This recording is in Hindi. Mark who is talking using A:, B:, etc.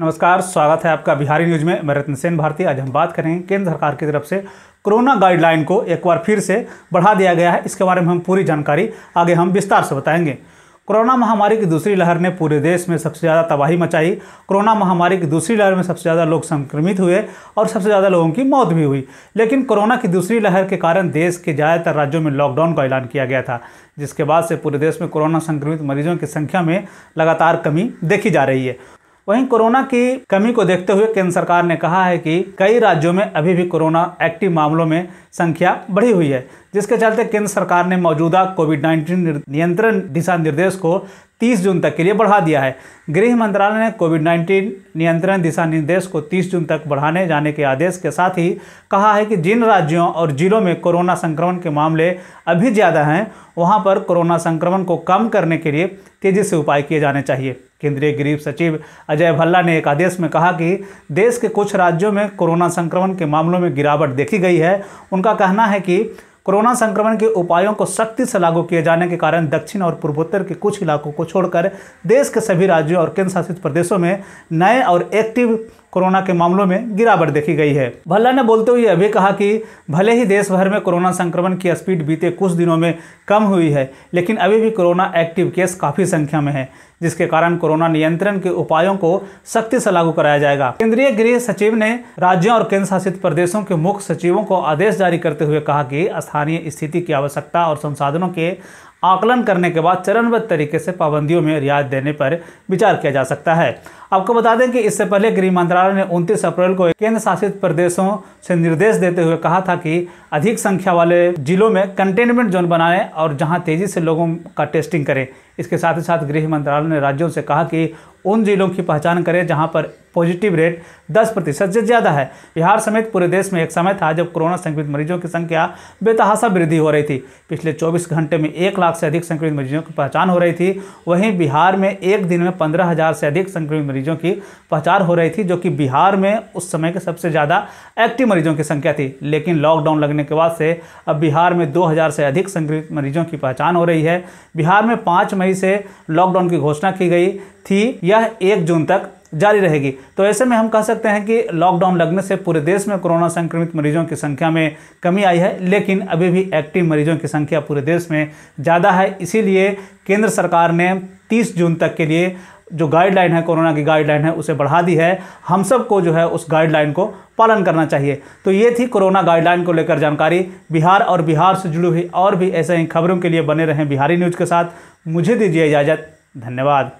A: नमस्कार स्वागत है आपका बिहारी न्यूज में मैं रत्न सेन भारती आज हम बात करेंगे केंद्र सरकार की तरफ से कोरोना गाइडलाइन को एक बार फिर से बढ़ा दिया गया है इसके बारे में हम पूरी जानकारी आगे हम विस्तार से बताएंगे कोरोना महामारी की दूसरी लहर ने पूरे देश में सबसे ज़्यादा तबाही मचाई कोरोना महामारी की दूसरी लहर में सबसे ज़्यादा लोग संक्रमित हुए और सबसे ज़्यादा लोगों की मौत भी हुई लेकिन कोरोना की दूसरी लहर के कारण देश के ज़्यादातर राज्यों में लॉकडाउन का ऐलान किया गया था जिसके बाद से पूरे देश में कोरोना संक्रमित मरीजों की संख्या में लगातार कमी देखी जा रही है वहीं कोरोना की कमी को देखते हुए केंद्र सरकार ने कहा है कि कई राज्यों में अभी भी कोरोना एक्टिव मामलों में संख्या बढ़ी हुई है जिसके चलते केंद्र सरकार ने मौजूदा कोविड 19 नियंत्रण दिशा निर्देश को 30 जून तक के लिए बढ़ा दिया है गृह मंत्रालय ने कोविड 19 नियंत्रण दिशा निर्देश को 30 जून तक बढ़ाने जाने के आदेश के साथ ही कहा है कि जिन राज्यों और जिलों में कोरोना संक्रमण के मामले अभी ज़्यादा हैं वहां पर कोरोना संक्रमण को कम करने के लिए तेज़ी से उपाय किए जाने चाहिए केंद्रीय गृह सचिव अजय भल्ला ने एक आदेश में कहा कि देश के कुछ राज्यों में कोरोना संक्रमण के मामलों में गिरावट देखी गई है उनका कहना है कि कोरोना संक्रमण के उपायों को सख्ती से लागू किए जाने के कारण दक्षिण और पूर्वोत्तर के कुछ इलाकों को छोड़कर देश के सभी राज्यों और केंद्र शासित प्रदेशों में नए और एक्टिव कोरोना के मामलों में गिरावट देखी गई है भल्ला ने बोलते हुए अभी कहा कि भले ही देश भर में कोरोना संक्रमण की स्पीड बीते कुछ दिनों में कम हुई है लेकिन अभी भी कोरोना एक्टिव केस काफ़ी संख्या में है जिसके कारण कोरोना नियंत्रण के उपायों को सख्ती से लागू कराया जाएगा केंद्रीय गृह सचिव ने राज्यों और केंद्र शासित प्रदेशों के मुख्य सचिवों को आदेश जारी करते हुए कहा कि स्थानीय स्थिति की आवश्यकता और संसाधनों के आकलन करने के बाद चरणबद्ध तरीके से पाबंदियों में रियायत देने पर विचार किया जा सकता है आपको बता दें कि इससे पहले गृह मंत्रालय ने 29 अप्रैल को केंद्र शासित प्रदेशों से निर्देश देते हुए कहा था कि अधिक संख्या वाले जिलों में कंटेनमेंट जोन बनाएं और जहां तेजी से लोगों का टेस्टिंग करें इसके साथ ही साथ गृह मंत्रालय ने राज्यों से कहा कि उन जिलों की पहचान करें जहां पर पॉजिटिव रेट 10 प्रतिशत से ज़्यादा है बिहार समेत पूरे देश में एक समय था जब कोरोना संक्रमित मरीजों की संख्या बेतहासा वृद्धि हो रही थी पिछले 24 घंटे में एक लाख से अधिक संक्रमित मरीजों की पहचान हो रही थी वहीं बिहार में एक दिन में पंद्रह हज़ार से अधिक संक्रमित मरीजों की पहचान हो रही थी जो कि बिहार में उस समय के सबसे ज़्यादा एक्टिव मरीजों की संख्या थी लेकिन लॉकडाउन लगने के बाद से अब बिहार में दो से अधिक संक्रमित मरीजों की पहचान हो रही है बिहार में पाँच मई से लॉकडाउन की घोषणा की गई थी यह एक जून तक जारी रहेगी तो ऐसे में हम कह सकते हैं कि लॉकडाउन लगने से पूरे देश में कोरोना संक्रमित मरीजों की संख्या में कमी आई है लेकिन अभी भी एक्टिव मरीजों की संख्या पूरे देश में ज़्यादा है इसीलिए केंद्र सरकार ने 30 जून तक के लिए जो गाइडलाइन है कोरोना की गाइडलाइन है उसे बढ़ा दी है हम सबको जो है उस गाइडलाइन को पालन करना चाहिए तो ये थी कोरोना गाइडलाइन को लेकर जानकारी बिहार और बिहार से जुड़ी हुई और भी ऐसे ही खबरों के लिए बने रहें बिहारी न्यूज़ के साथ मुझे दीजिए इजाज़त धन्यवाद